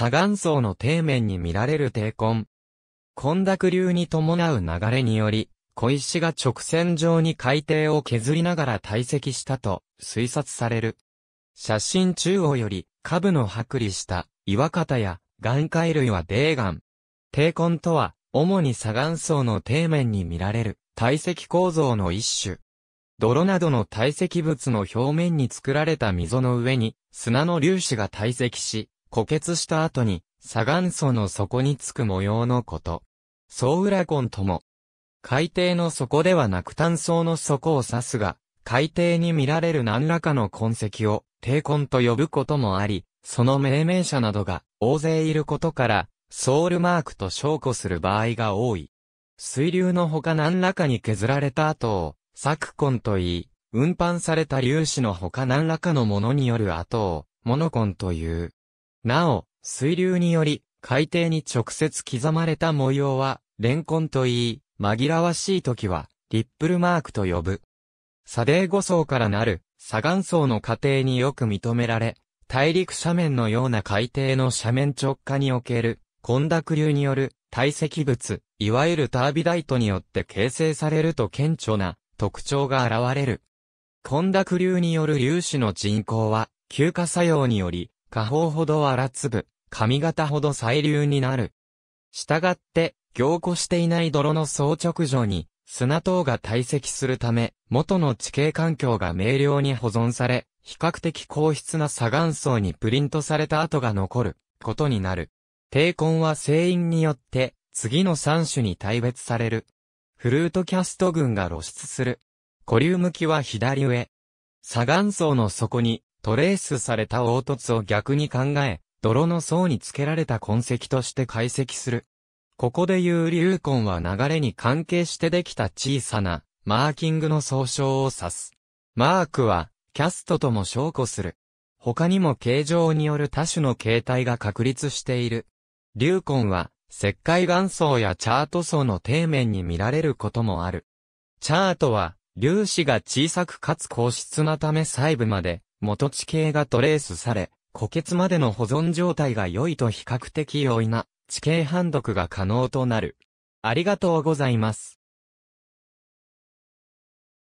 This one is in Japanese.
砂岩層の底面に見られる低根。混濁流に伴う流れにより、小石が直線上に海底を削りながら堆積したと推察される。写真中央より、下部の剥離した岩型や岩塊類は泥岩。低根とは、主に砂岩層の底面に見られる堆積構造の一種。泥などの堆積物の表面に作られた溝の上に砂の粒子が堆積し、固結した後に、砂岩層の底につく模様のこと。ソウラコンとも、海底の底ではなく炭層の底を指すが、海底に見られる何らかの痕跡を、低根と呼ぶこともあり、その命名者などが大勢いることから、ソウルマークと称呼する場合が多い。水流のほか何らかに削られた後を、サクコンと言い、運搬された粒子のほか何らかのものによる後を、モノコンという。なお、水流により、海底に直接刻まれた模様は、レンコンと言い、紛らわしい時は、リップルマークと呼ぶ。砂泥5層からなる、砂岩層の過程によく認められ、大陸斜面のような海底の斜面直下における、混濁流による堆積物、いわゆるタービダイトによって形成されると顕著な特徴が現れる。混濁流による粒子の人口は、休暇作用により、下方ほど荒粒、髪型ほど細流になる。したがって、凝固していない泥の装着所に、砂等が堆積するため、元の地形環境が明瞭に保存され、比較的硬質な砂岩層にプリントされた跡が残ることになる。低根は生因によって、次の三種に大別される。フルートキャスト群が露出する。古流向きは左上。砂岩層の底にトレースされた凹凸を逆に考え、泥の層につけられた痕跡として解析する。ここでいう流根は流れに関係してできた小さなマーキングの総称を指す。マークはキャストとも証拠する。他にも形状による多種の形態が確立している。流根は石灰岩層やチャート層の底面に見られることもある。チャートは粒子が小さくかつ硬質なため細部まで元地形がトレースされ、古結までの保存状態が良いと比較的容易な地形判読が可能となる。ありがとうございます。